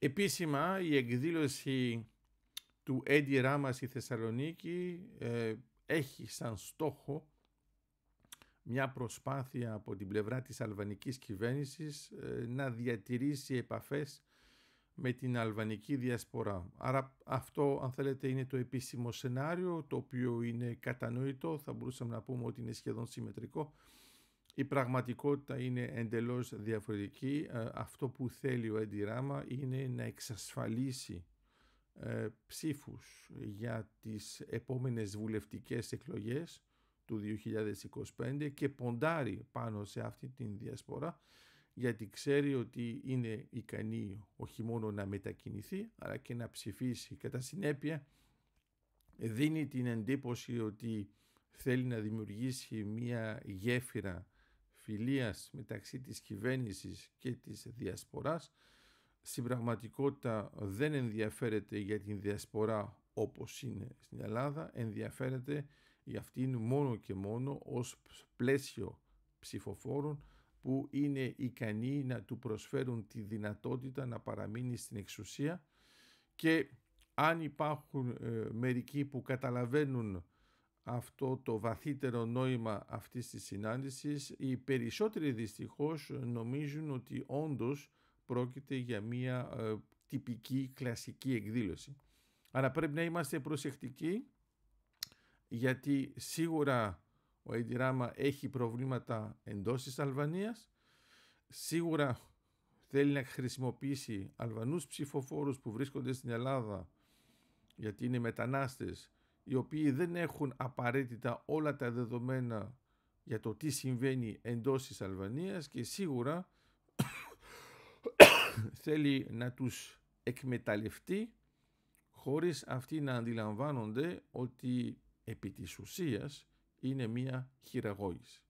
Επίσημα η εκδήλωση του Έντι Ράμα στη Θεσσαλονίκη ε, έχει σαν στόχο μια προσπάθεια από την πλευρά της αλβανικής κυβέρνησης ε, να διατηρήσει επαφές με την αλβανική διασπορά. Άρα αυτό αν θέλετε είναι το επίσημο σενάριο το οποίο είναι κατανοητό, θα μπορούσαμε να πούμε ότι είναι σχεδόν συμμετρικό η πραγματικότητα είναι εντελώς διαφορετική. Ε, αυτό που θέλει ο Έντι είναι να εξασφαλίσει ε, ψήφους για τις επόμενες βουλευτικές εκλογές του 2025 και ποντάρει πάνω σε αυτή την διασπορά γιατί ξέρει ότι είναι ικανή όχι μόνο να μετακινηθεί αλλά και να ψηφίσει. Κατά συνέπεια δίνει την εντύπωση ότι θέλει να δημιουργήσει μια γέφυρα φιλίας μεταξύ της κυβέρνησης και της διασποράς στην πραγματικότητα δεν ενδιαφέρεται για την διασπορά όπως είναι στην Ελλάδα, ενδιαφέρεται για αυτήν μόνο και μόνο ως πλαίσιο ψηφοφόρων που είναι ικανοί να του προσφέρουν τη δυνατότητα να παραμείνει στην εξουσία και αν υπάρχουν ε, μερικοί που καταλαβαίνουν αυτό το βαθύτερο νόημα αυτής της συνάντησης. Οι περισσότεροι δυστυχώς νομίζουν ότι όντως πρόκειται για μια ε, τυπική κλασική εκδήλωση. Άρα πρέπει να είμαστε προσεκτικοί γιατί σίγουρα ο Αιντιράμα έχει προβλήματα εντός της Αλβανίας, σίγουρα θέλει να χρησιμοποιήσει Αλβανούς ψηφοφόρους που βρίσκονται στην Ελλάδα γιατί είναι μετανάστες οι οποίοι δεν έχουν απαραίτητα όλα τα δεδομένα για το τι συμβαίνει εντός της Αλβανίας και σίγουρα θέλει να τους εκμεταλλευτεί χωρίς αυτοί να αντιλαμβάνονται ότι επί της ουσίας είναι μία χειραγώγηση.